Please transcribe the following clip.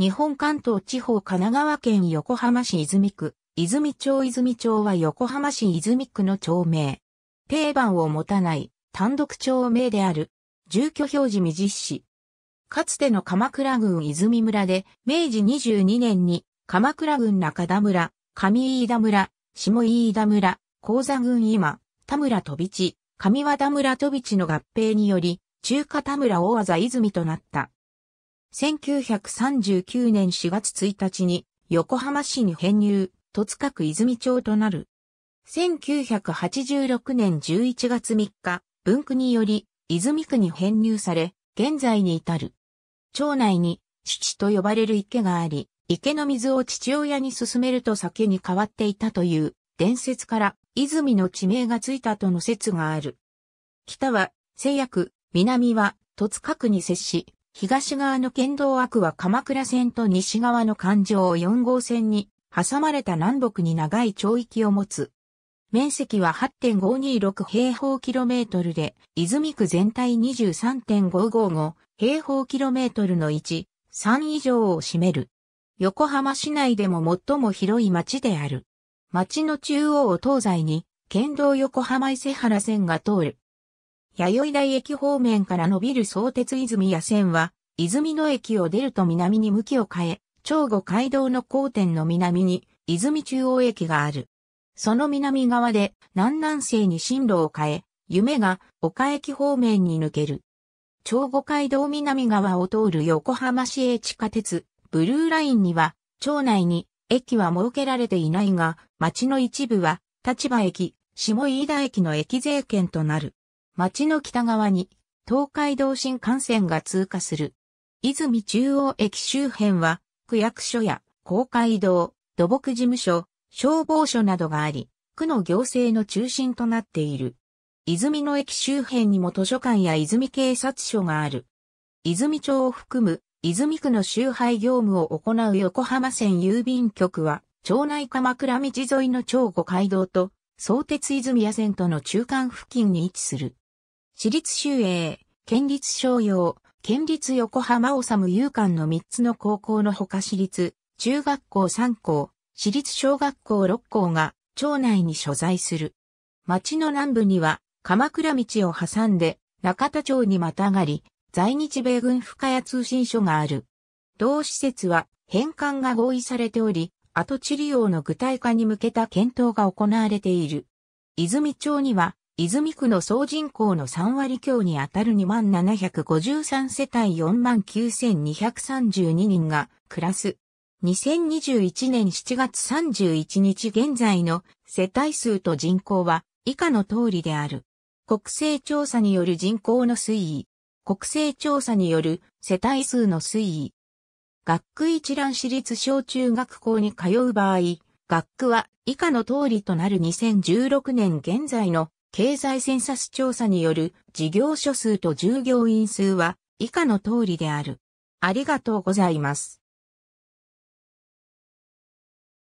日本関東地方神奈川県横浜市泉区、泉町泉町は横浜市泉区の町名。定番を持たない単独町名である。住居表示未実施。かつての鎌倉郡泉村で、明治22年に鎌倉郡中田村、上飯田村、下飯田村、高座郡今、田村飛地、上和田村飛地の合併により、中華田村大技泉となった。1939年4月1日に横浜市に編入、戸塚区泉町となる。1986年11月3日、文区により泉区に編入され、現在に至る。町内に父と呼ばれる池があり、池の水を父親に勧めると酒に変わっていたという伝説から泉の地名がついたとの説がある。北は、西薬、南は、戸塚区に接し、東側の県道枠は鎌倉線と西側の環状4号線に挟まれた南北に長い町域を持つ。面積は8.526平方キロメートルで、泉区全体23.555平方キロメートルの1、3以上を占める。横浜市内でも最も広い町である。町の中央を東西に、県道横浜伊勢原線が通る。弥生台駅方面から伸びる相鉄泉谷線は、泉野駅を出ると南に向きを変え、長後街道の交点の南に、泉中央駅がある。その南側で、南南西に進路を変え、夢が岡駅方面に抜ける。長後街道南側を通る横浜市営地下鉄、ブルーラインには、町内に駅は設けられていないが、町の一部は、立場駅、下飯田駅の駅税圏となる。町の北側に東海道新幹線が通過する。泉中央駅周辺は区役所や公会堂、土木事務所、消防署などがあり、区の行政の中心となっている。泉の駅周辺にも図書館や泉警察署がある。泉町を含む泉区の集配業務を行う横浜線郵便局は、町内鎌倉道沿いの町五街道と、相鉄泉屋線との中間付近に位置する。私立修営、県立商用、県立横浜治勇館の3つの高校のほか私立、中学校3校、私立小学校6校が町内に所在する。町の南部には鎌倉道を挟んで中田町にまたがり、在日米軍深谷通信所がある。同施設は返還が合意されており、跡地利用の具体化に向けた検討が行われている。泉町には泉区の総人口の3割強にあたる2753世帯49232人が暮らす。2021年7月31日現在の世帯数と人口は以下の通りである。国勢調査による人口の推移。国勢調査による世帯数の推移。学区一覧私立小中学校に通う場合、学区は以下の通りとなる2016年現在の経済センサス調査による事業所数と従業員数は以下の通りである。ありがとうございます。